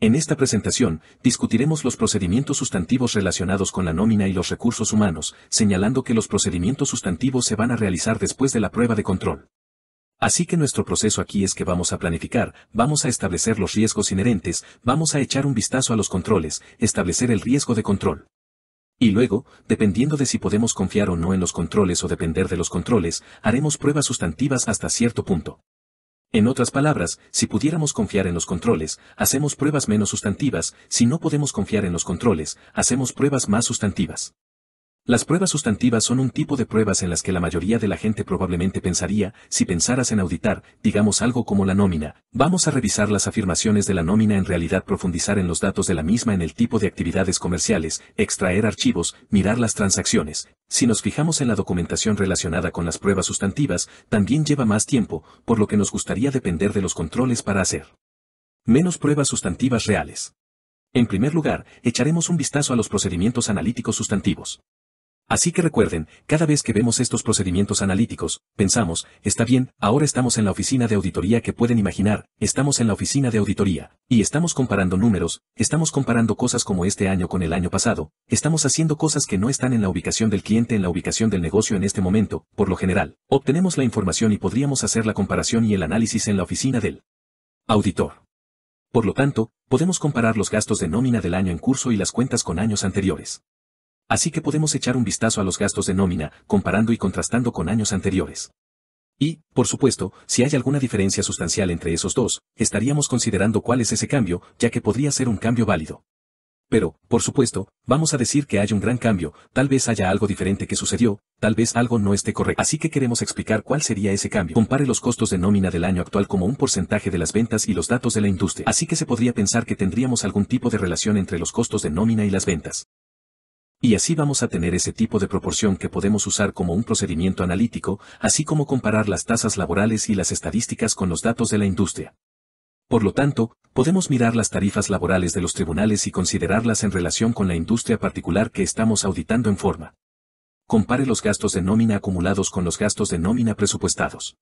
En esta presentación, discutiremos los procedimientos sustantivos relacionados con la nómina y los recursos humanos, señalando que los procedimientos sustantivos se van a realizar después de la prueba de control. Así que nuestro proceso aquí es que vamos a planificar, vamos a establecer los riesgos inherentes, vamos a echar un vistazo a los controles, establecer el riesgo de control. Y luego, dependiendo de si podemos confiar o no en los controles o depender de los controles, haremos pruebas sustantivas hasta cierto punto. En otras palabras, si pudiéramos confiar en los controles, hacemos pruebas menos sustantivas, si no podemos confiar en los controles, hacemos pruebas más sustantivas. Las pruebas sustantivas son un tipo de pruebas en las que la mayoría de la gente probablemente pensaría, si pensaras en auditar, digamos algo como la nómina, vamos a revisar las afirmaciones de la nómina en realidad profundizar en los datos de la misma en el tipo de actividades comerciales, extraer archivos, mirar las transacciones. Si nos fijamos en la documentación relacionada con las pruebas sustantivas, también lleva más tiempo, por lo que nos gustaría depender de los controles para hacer. Menos pruebas sustantivas reales. En primer lugar, echaremos un vistazo a los procedimientos analíticos sustantivos. Así que recuerden, cada vez que vemos estos procedimientos analíticos, pensamos, está bien, ahora estamos en la oficina de auditoría que pueden imaginar, estamos en la oficina de auditoría, y estamos comparando números, estamos comparando cosas como este año con el año pasado, estamos haciendo cosas que no están en la ubicación del cliente en la ubicación del negocio en este momento, por lo general, obtenemos la información y podríamos hacer la comparación y el análisis en la oficina del auditor. Por lo tanto, podemos comparar los gastos de nómina del año en curso y las cuentas con años anteriores. Así que podemos echar un vistazo a los gastos de nómina, comparando y contrastando con años anteriores. Y, por supuesto, si hay alguna diferencia sustancial entre esos dos, estaríamos considerando cuál es ese cambio, ya que podría ser un cambio válido. Pero, por supuesto, vamos a decir que hay un gran cambio, tal vez haya algo diferente que sucedió, tal vez algo no esté correcto. Así que queremos explicar cuál sería ese cambio. Compare los costos de nómina del año actual como un porcentaje de las ventas y los datos de la industria. Así que se podría pensar que tendríamos algún tipo de relación entre los costos de nómina y las ventas. Y así vamos a tener ese tipo de proporción que podemos usar como un procedimiento analítico, así como comparar las tasas laborales y las estadísticas con los datos de la industria. Por lo tanto, podemos mirar las tarifas laborales de los tribunales y considerarlas en relación con la industria particular que estamos auditando en forma. Compare los gastos de nómina acumulados con los gastos de nómina presupuestados.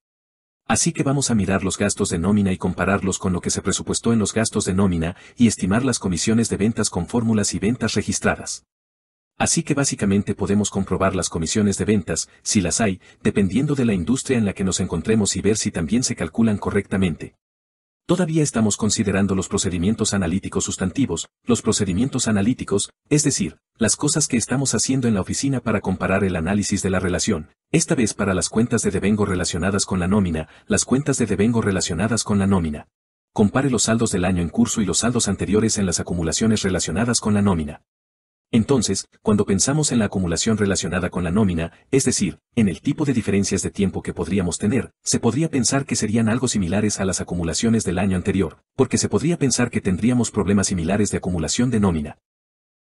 Así que vamos a mirar los gastos de nómina y compararlos con lo que se presupuestó en los gastos de nómina y estimar las comisiones de ventas con fórmulas y ventas registradas. Así que básicamente podemos comprobar las comisiones de ventas, si las hay, dependiendo de la industria en la que nos encontremos y ver si también se calculan correctamente. Todavía estamos considerando los procedimientos analíticos sustantivos, los procedimientos analíticos, es decir, las cosas que estamos haciendo en la oficina para comparar el análisis de la relación, esta vez para las cuentas de devengo relacionadas con la nómina, las cuentas de devengo relacionadas con la nómina. Compare los saldos del año en curso y los saldos anteriores en las acumulaciones relacionadas con la nómina. Entonces, cuando pensamos en la acumulación relacionada con la nómina, es decir, en el tipo de diferencias de tiempo que podríamos tener, se podría pensar que serían algo similares a las acumulaciones del año anterior, porque se podría pensar que tendríamos problemas similares de acumulación de nómina.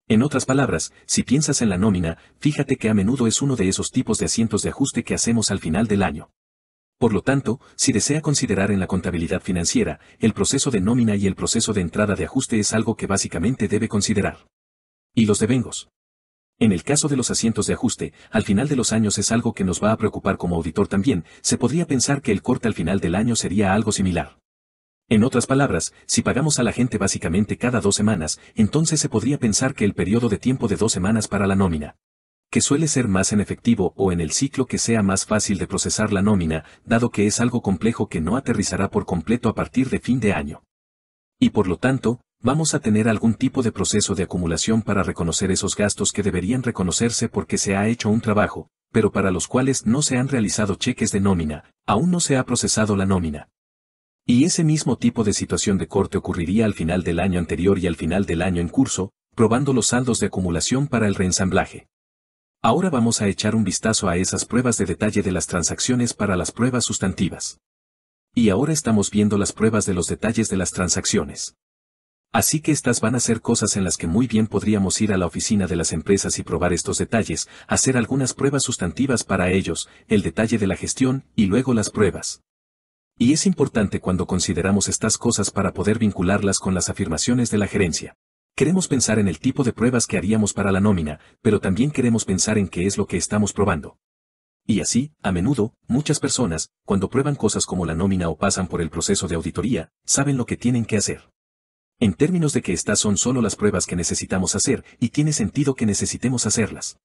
En otras palabras, si piensas en la nómina, fíjate que a menudo es uno de esos tipos de asientos de ajuste que hacemos al final del año. Por lo tanto, si desea considerar en la contabilidad financiera, el proceso de nómina y el proceso de entrada de ajuste es algo que básicamente debe considerar. Y los devengos. En el caso de los asientos de ajuste, al final de los años es algo que nos va a preocupar como auditor también, se podría pensar que el corte al final del año sería algo similar. En otras palabras, si pagamos a la gente básicamente cada dos semanas, entonces se podría pensar que el periodo de tiempo de dos semanas para la nómina, que suele ser más en efectivo o en el ciclo que sea más fácil de procesar la nómina, dado que es algo complejo que no aterrizará por completo a partir de fin de año. Y por lo tanto, vamos a tener algún tipo de proceso de acumulación para reconocer esos gastos que deberían reconocerse porque se ha hecho un trabajo, pero para los cuales no se han realizado cheques de nómina, aún no se ha procesado la nómina. Y ese mismo tipo de situación de corte ocurriría al final del año anterior y al final del año en curso, probando los saldos de acumulación para el reensamblaje. Ahora vamos a echar un vistazo a esas pruebas de detalle de las transacciones para las pruebas sustantivas. Y ahora estamos viendo las pruebas de los detalles de las transacciones. Así que estas van a ser cosas en las que muy bien podríamos ir a la oficina de las empresas y probar estos detalles, hacer algunas pruebas sustantivas para ellos, el detalle de la gestión y luego las pruebas. Y es importante cuando consideramos estas cosas para poder vincularlas con las afirmaciones de la gerencia. Queremos pensar en el tipo de pruebas que haríamos para la nómina, pero también queremos pensar en qué es lo que estamos probando. Y así, a menudo, muchas personas, cuando prueban cosas como la nómina o pasan por el proceso de auditoría, saben lo que tienen que hacer. En términos de que estas son solo las pruebas que necesitamos hacer y tiene sentido que necesitemos hacerlas.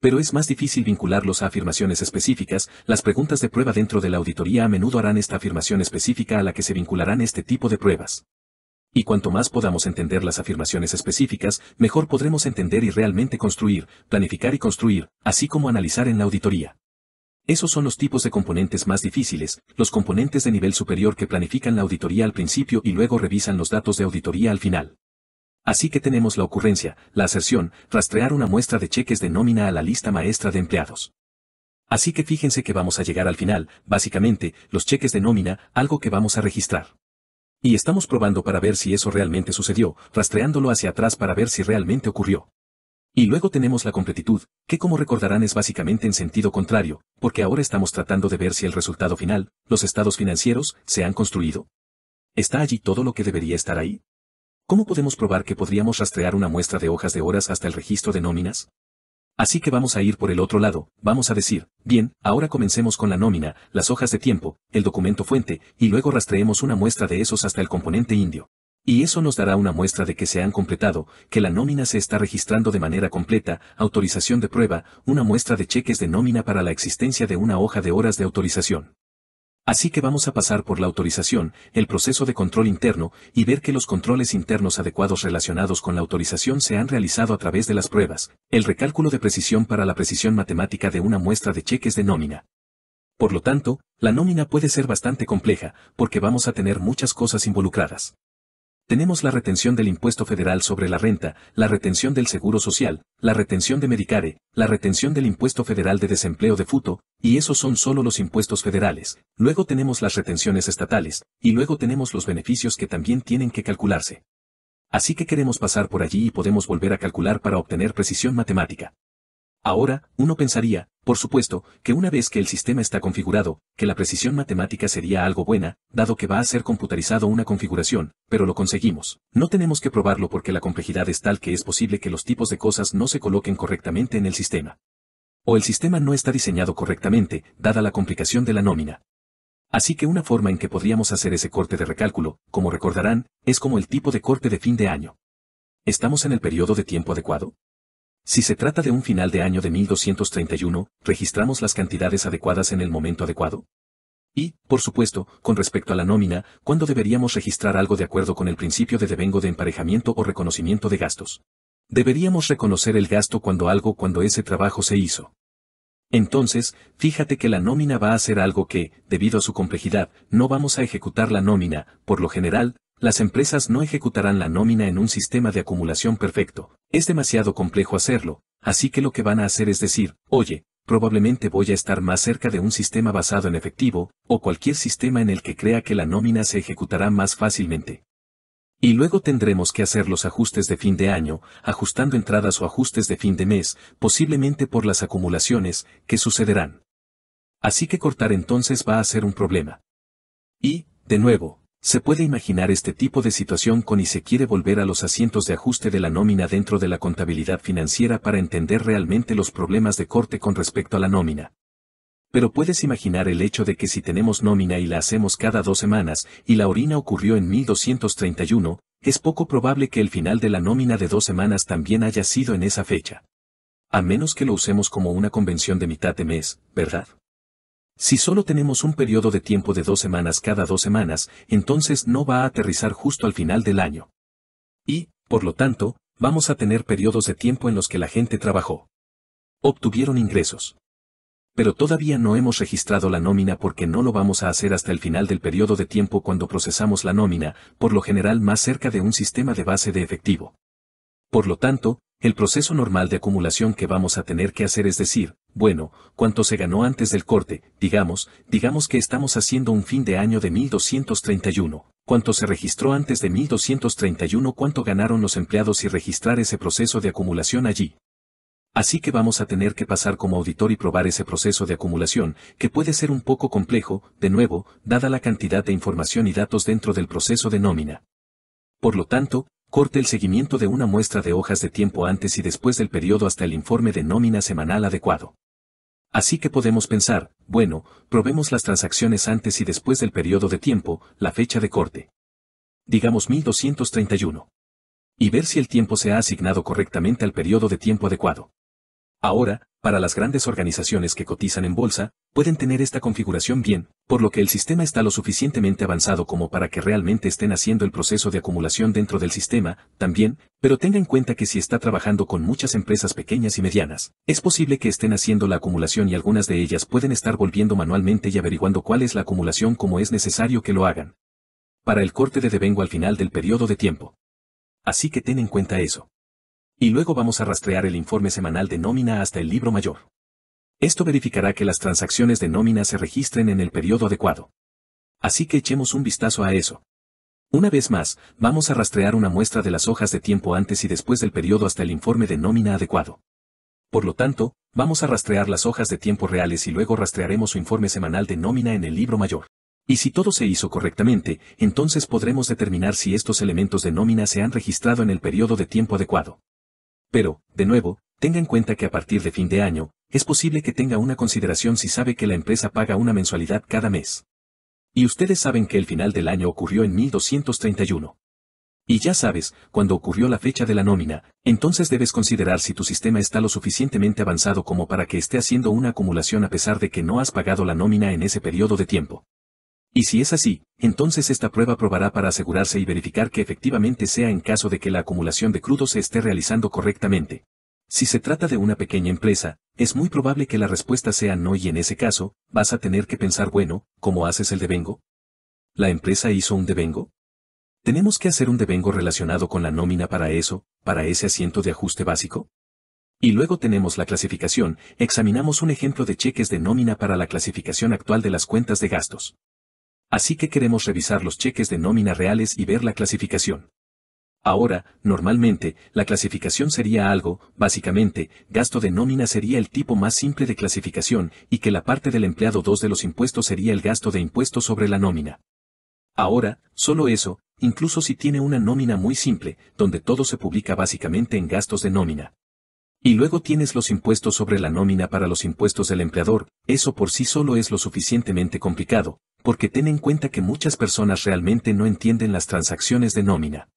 Pero es más difícil vincularlos a afirmaciones específicas, las preguntas de prueba dentro de la auditoría a menudo harán esta afirmación específica a la que se vincularán este tipo de pruebas. Y cuanto más podamos entender las afirmaciones específicas, mejor podremos entender y realmente construir, planificar y construir, así como analizar en la auditoría. Esos son los tipos de componentes más difíciles, los componentes de nivel superior que planifican la auditoría al principio y luego revisan los datos de auditoría al final. Así que tenemos la ocurrencia, la aserción, rastrear una muestra de cheques de nómina a la lista maestra de empleados. Así que fíjense que vamos a llegar al final, básicamente, los cheques de nómina, algo que vamos a registrar. Y estamos probando para ver si eso realmente sucedió, rastreándolo hacia atrás para ver si realmente ocurrió. Y luego tenemos la completitud, que como recordarán es básicamente en sentido contrario, porque ahora estamos tratando de ver si el resultado final, los estados financieros, se han construido. ¿Está allí todo lo que debería estar ahí? ¿Cómo podemos probar que podríamos rastrear una muestra de hojas de horas hasta el registro de nóminas? Así que vamos a ir por el otro lado, vamos a decir, bien, ahora comencemos con la nómina, las hojas de tiempo, el documento fuente, y luego rastreemos una muestra de esos hasta el componente indio y eso nos dará una muestra de que se han completado, que la nómina se está registrando de manera completa, autorización de prueba, una muestra de cheques de nómina para la existencia de una hoja de horas de autorización. Así que vamos a pasar por la autorización, el proceso de control interno, y ver que los controles internos adecuados relacionados con la autorización se han realizado a través de las pruebas, el recálculo de precisión para la precisión matemática de una muestra de cheques de nómina. Por lo tanto, la nómina puede ser bastante compleja, porque vamos a tener muchas cosas involucradas. Tenemos la retención del impuesto federal sobre la renta, la retención del seguro social, la retención de Medicare, la retención del impuesto federal de desempleo de FUTO, y esos son solo los impuestos federales. Luego tenemos las retenciones estatales, y luego tenemos los beneficios que también tienen que calcularse. Así que queremos pasar por allí y podemos volver a calcular para obtener precisión matemática. Ahora, uno pensaría, por supuesto, que una vez que el sistema está configurado, que la precisión matemática sería algo buena, dado que va a ser computarizado una configuración, pero lo conseguimos. No tenemos que probarlo porque la complejidad es tal que es posible que los tipos de cosas no se coloquen correctamente en el sistema. O el sistema no está diseñado correctamente, dada la complicación de la nómina. Así que una forma en que podríamos hacer ese corte de recálculo, como recordarán, es como el tipo de corte de fin de año. ¿Estamos en el periodo de tiempo adecuado? Si se trata de un final de año de 1231, ¿registramos las cantidades adecuadas en el momento adecuado? Y, por supuesto, con respecto a la nómina, ¿cuándo deberíamos registrar algo de acuerdo con el principio de devengo de emparejamiento o reconocimiento de gastos? Deberíamos reconocer el gasto cuando algo cuando ese trabajo se hizo. Entonces, fíjate que la nómina va a ser algo que, debido a su complejidad, no vamos a ejecutar la nómina, por lo general, las empresas no ejecutarán la nómina en un sistema de acumulación perfecto, es demasiado complejo hacerlo, así que lo que van a hacer es decir, oye, probablemente voy a estar más cerca de un sistema basado en efectivo, o cualquier sistema en el que crea que la nómina se ejecutará más fácilmente. Y luego tendremos que hacer los ajustes de fin de año, ajustando entradas o ajustes de fin de mes, posiblemente por las acumulaciones, que sucederán. Así que cortar entonces va a ser un problema. Y, de nuevo, se puede imaginar este tipo de situación con y se quiere volver a los asientos de ajuste de la nómina dentro de la contabilidad financiera para entender realmente los problemas de corte con respecto a la nómina. Pero puedes imaginar el hecho de que si tenemos nómina y la hacemos cada dos semanas, y la orina ocurrió en 1231, es poco probable que el final de la nómina de dos semanas también haya sido en esa fecha. A menos que lo usemos como una convención de mitad de mes, ¿verdad? Si solo tenemos un periodo de tiempo de dos semanas cada dos semanas, entonces no va a aterrizar justo al final del año. Y, por lo tanto, vamos a tener periodos de tiempo en los que la gente trabajó. Obtuvieron ingresos. Pero todavía no hemos registrado la nómina porque no lo vamos a hacer hasta el final del periodo de tiempo cuando procesamos la nómina, por lo general más cerca de un sistema de base de efectivo. Por lo tanto, el proceso normal de acumulación que vamos a tener que hacer es decir, bueno, cuánto se ganó antes del corte, digamos, digamos que estamos haciendo un fin de año de 1231, cuánto se registró antes de 1231, cuánto ganaron los empleados y registrar ese proceso de acumulación allí. Así que vamos a tener que pasar como auditor y probar ese proceso de acumulación, que puede ser un poco complejo, de nuevo, dada la cantidad de información y datos dentro del proceso de nómina. Por lo tanto, Corte el seguimiento de una muestra de hojas de tiempo antes y después del periodo hasta el informe de nómina semanal adecuado. Así que podemos pensar, bueno, probemos las transacciones antes y después del periodo de tiempo, la fecha de corte. Digamos 1231. Y ver si el tiempo se ha asignado correctamente al periodo de tiempo adecuado. Ahora, para las grandes organizaciones que cotizan en bolsa, pueden tener esta configuración bien, por lo que el sistema está lo suficientemente avanzado como para que realmente estén haciendo el proceso de acumulación dentro del sistema, también, pero tenga en cuenta que si está trabajando con muchas empresas pequeñas y medianas, es posible que estén haciendo la acumulación y algunas de ellas pueden estar volviendo manualmente y averiguando cuál es la acumulación como es necesario que lo hagan. Para el corte de devengo al final del periodo de tiempo. Así que ten en cuenta eso. Y luego vamos a rastrear el informe semanal de nómina hasta el libro mayor. Esto verificará que las transacciones de nómina se registren en el periodo adecuado. Así que echemos un vistazo a eso. Una vez más, vamos a rastrear una muestra de las hojas de tiempo antes y después del periodo hasta el informe de nómina adecuado. Por lo tanto, vamos a rastrear las hojas de tiempo reales y luego rastrearemos su informe semanal de nómina en el libro mayor. Y si todo se hizo correctamente, entonces podremos determinar si estos elementos de nómina se han registrado en el periodo de tiempo adecuado. Pero, de nuevo, tenga en cuenta que a partir de fin de año, es posible que tenga una consideración si sabe que la empresa paga una mensualidad cada mes. Y ustedes saben que el final del año ocurrió en 1231. Y ya sabes, cuando ocurrió la fecha de la nómina, entonces debes considerar si tu sistema está lo suficientemente avanzado como para que esté haciendo una acumulación a pesar de que no has pagado la nómina en ese periodo de tiempo. Y si es así, entonces esta prueba probará para asegurarse y verificar que efectivamente sea en caso de que la acumulación de crudo se esté realizando correctamente. Si se trata de una pequeña empresa, es muy probable que la respuesta sea no y en ese caso, vas a tener que pensar bueno, ¿cómo haces el devengo? ¿La empresa hizo un devengo? ¿Tenemos que hacer un devengo relacionado con la nómina para eso, para ese asiento de ajuste básico? Y luego tenemos la clasificación, examinamos un ejemplo de cheques de nómina para la clasificación actual de las cuentas de gastos. Así que queremos revisar los cheques de nómina reales y ver la clasificación. Ahora, normalmente, la clasificación sería algo, básicamente, gasto de nómina sería el tipo más simple de clasificación, y que la parte del empleado 2 de los impuestos sería el gasto de impuestos sobre la nómina. Ahora, solo eso, incluso si tiene una nómina muy simple, donde todo se publica básicamente en gastos de nómina. Y luego tienes los impuestos sobre la nómina para los impuestos del empleador, eso por sí solo es lo suficientemente complicado, porque ten en cuenta que muchas personas realmente no entienden las transacciones de nómina.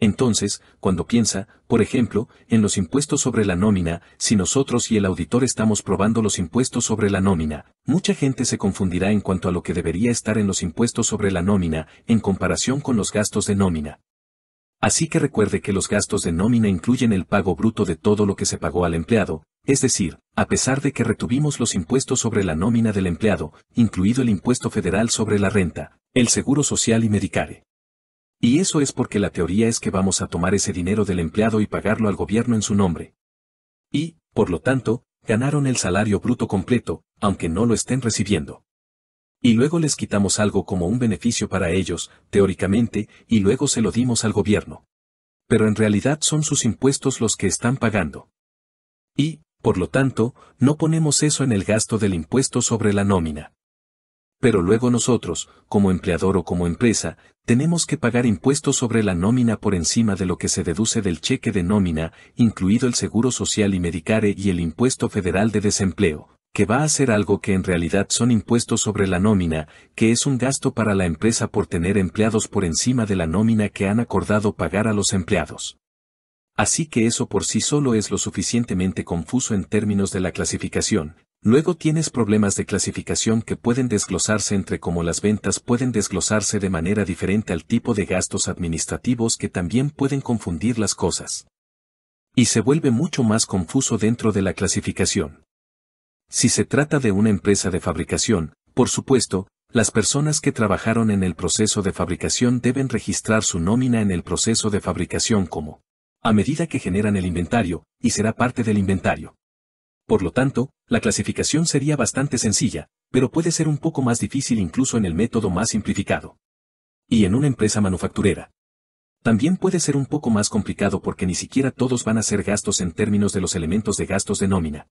Entonces, cuando piensa, por ejemplo, en los impuestos sobre la nómina, si nosotros y el auditor estamos probando los impuestos sobre la nómina, mucha gente se confundirá en cuanto a lo que debería estar en los impuestos sobre la nómina en comparación con los gastos de nómina. Así que recuerde que los gastos de nómina incluyen el pago bruto de todo lo que se pagó al empleado, es decir, a pesar de que retuvimos los impuestos sobre la nómina del empleado, incluido el impuesto federal sobre la renta, el seguro social y Medicare. Y eso es porque la teoría es que vamos a tomar ese dinero del empleado y pagarlo al gobierno en su nombre. Y, por lo tanto, ganaron el salario bruto completo, aunque no lo estén recibiendo. Y luego les quitamos algo como un beneficio para ellos, teóricamente, y luego se lo dimos al gobierno. Pero en realidad son sus impuestos los que están pagando. Y, por lo tanto, no ponemos eso en el gasto del impuesto sobre la nómina. Pero luego nosotros, como empleador o como empresa, tenemos que pagar impuestos sobre la nómina por encima de lo que se deduce del cheque de nómina, incluido el Seguro Social y Medicare y el Impuesto Federal de Desempleo, que va a ser algo que en realidad son impuestos sobre la nómina, que es un gasto para la empresa por tener empleados por encima de la nómina que han acordado pagar a los empleados. Así que eso por sí solo es lo suficientemente confuso en términos de la clasificación. Luego tienes problemas de clasificación que pueden desglosarse entre cómo las ventas pueden desglosarse de manera diferente al tipo de gastos administrativos que también pueden confundir las cosas. Y se vuelve mucho más confuso dentro de la clasificación. Si se trata de una empresa de fabricación, por supuesto, las personas que trabajaron en el proceso de fabricación deben registrar su nómina en el proceso de fabricación como a medida que generan el inventario, y será parte del inventario. Por lo tanto, la clasificación sería bastante sencilla, pero puede ser un poco más difícil incluso en el método más simplificado. Y en una empresa manufacturera. También puede ser un poco más complicado porque ni siquiera todos van a ser gastos en términos de los elementos de gastos de nómina.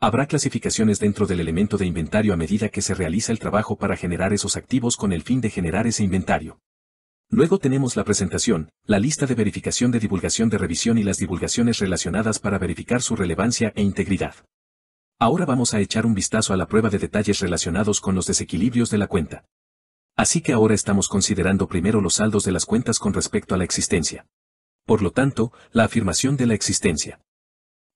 Habrá clasificaciones dentro del elemento de inventario a medida que se realiza el trabajo para generar esos activos con el fin de generar ese inventario. Luego tenemos la presentación, la lista de verificación de divulgación de revisión y las divulgaciones relacionadas para verificar su relevancia e integridad. Ahora vamos a echar un vistazo a la prueba de detalles relacionados con los desequilibrios de la cuenta. Así que ahora estamos considerando primero los saldos de las cuentas con respecto a la existencia. Por lo tanto, la afirmación de la existencia.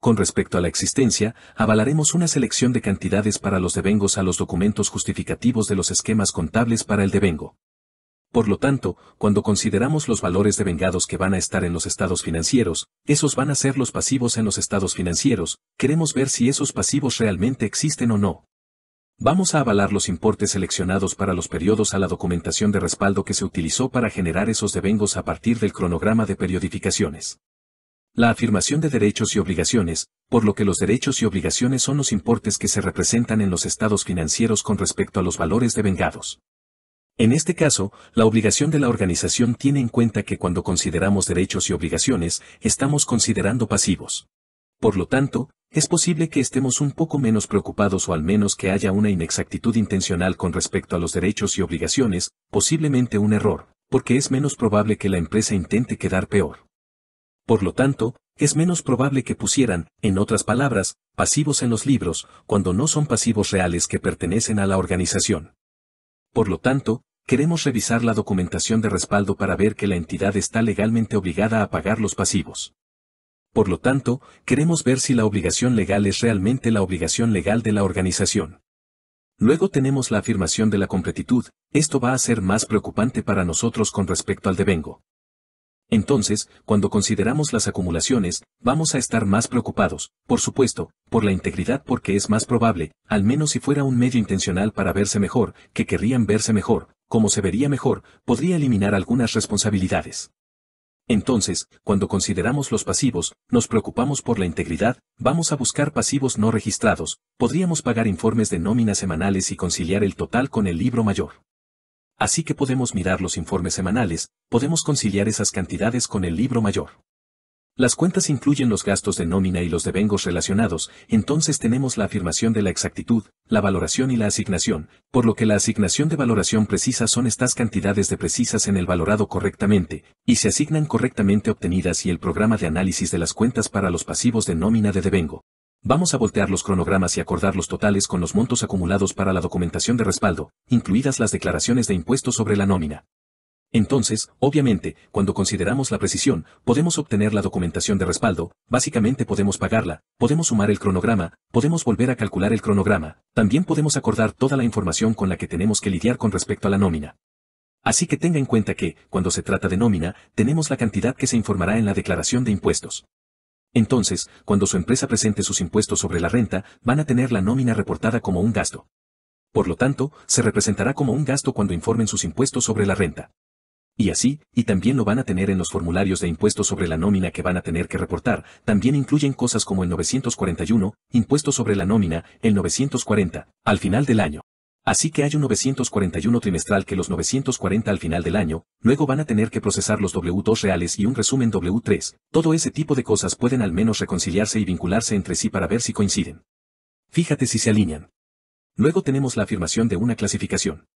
Con respecto a la existencia, avalaremos una selección de cantidades para los devengos a los documentos justificativos de los esquemas contables para el devengo. Por lo tanto, cuando consideramos los valores devengados que van a estar en los estados financieros, esos van a ser los pasivos en los estados financieros, queremos ver si esos pasivos realmente existen o no. Vamos a avalar los importes seleccionados para los periodos a la documentación de respaldo que se utilizó para generar esos devengos a partir del cronograma de periodificaciones. La afirmación de derechos y obligaciones, por lo que los derechos y obligaciones son los importes que se representan en los estados financieros con respecto a los valores devengados. En este caso, la obligación de la organización tiene en cuenta que cuando consideramos derechos y obligaciones, estamos considerando pasivos. Por lo tanto, es posible que estemos un poco menos preocupados o al menos que haya una inexactitud intencional con respecto a los derechos y obligaciones, posiblemente un error, porque es menos probable que la empresa intente quedar peor. Por lo tanto, es menos probable que pusieran, en otras palabras, pasivos en los libros, cuando no son pasivos reales que pertenecen a la organización. Por lo tanto, queremos revisar la documentación de respaldo para ver que la entidad está legalmente obligada a pagar los pasivos. Por lo tanto, queremos ver si la obligación legal es realmente la obligación legal de la organización. Luego tenemos la afirmación de la completitud, esto va a ser más preocupante para nosotros con respecto al devengo. Entonces, cuando consideramos las acumulaciones, vamos a estar más preocupados, por supuesto, por la integridad porque es más probable, al menos si fuera un medio intencional para verse mejor, que querrían verse mejor, como se vería mejor, podría eliminar algunas responsabilidades. Entonces, cuando consideramos los pasivos, nos preocupamos por la integridad, vamos a buscar pasivos no registrados, podríamos pagar informes de nóminas semanales y conciliar el total con el libro mayor así que podemos mirar los informes semanales, podemos conciliar esas cantidades con el libro mayor. Las cuentas incluyen los gastos de nómina y los devengos relacionados, entonces tenemos la afirmación de la exactitud, la valoración y la asignación, por lo que la asignación de valoración precisa son estas cantidades de precisas en el valorado correctamente, y se asignan correctamente obtenidas y el programa de análisis de las cuentas para los pasivos de nómina de devengo. Vamos a voltear los cronogramas y acordar los totales con los montos acumulados para la documentación de respaldo, incluidas las declaraciones de impuestos sobre la nómina. Entonces, obviamente, cuando consideramos la precisión, podemos obtener la documentación de respaldo, básicamente podemos pagarla, podemos sumar el cronograma, podemos volver a calcular el cronograma, también podemos acordar toda la información con la que tenemos que lidiar con respecto a la nómina. Así que tenga en cuenta que, cuando se trata de nómina, tenemos la cantidad que se informará en la declaración de impuestos. Entonces, cuando su empresa presente sus impuestos sobre la renta, van a tener la nómina reportada como un gasto. Por lo tanto, se representará como un gasto cuando informen sus impuestos sobre la renta. Y así, y también lo van a tener en los formularios de impuestos sobre la nómina que van a tener que reportar, también incluyen cosas como el 941, impuestos sobre la nómina, el 940, al final del año. Así que hay un 941 trimestral que los 940 al final del año, luego van a tener que procesar los W2 reales y un resumen W3. Todo ese tipo de cosas pueden al menos reconciliarse y vincularse entre sí para ver si coinciden. Fíjate si se alinean. Luego tenemos la afirmación de una clasificación.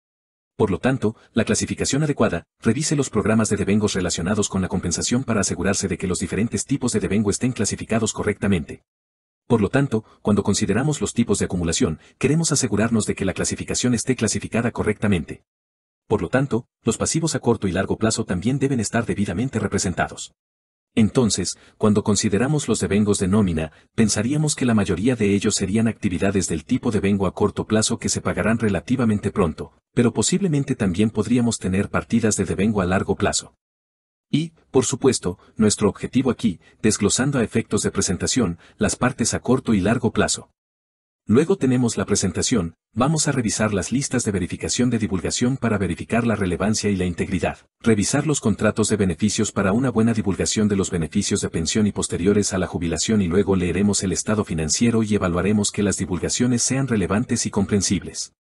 Por lo tanto, la clasificación adecuada, revise los programas de devengos relacionados con la compensación para asegurarse de que los diferentes tipos de devengo estén clasificados correctamente. Por lo tanto, cuando consideramos los tipos de acumulación, queremos asegurarnos de que la clasificación esté clasificada correctamente. Por lo tanto, los pasivos a corto y largo plazo también deben estar debidamente representados. Entonces, cuando consideramos los devengos de nómina, pensaríamos que la mayoría de ellos serían actividades del tipo devengo a corto plazo que se pagarán relativamente pronto, pero posiblemente también podríamos tener partidas de devengo a largo plazo. Y, por supuesto, nuestro objetivo aquí, desglosando a efectos de presentación, las partes a corto y largo plazo. Luego tenemos la presentación, vamos a revisar las listas de verificación de divulgación para verificar la relevancia y la integridad, revisar los contratos de beneficios para una buena divulgación de los beneficios de pensión y posteriores a la jubilación y luego leeremos el estado financiero y evaluaremos que las divulgaciones sean relevantes y comprensibles.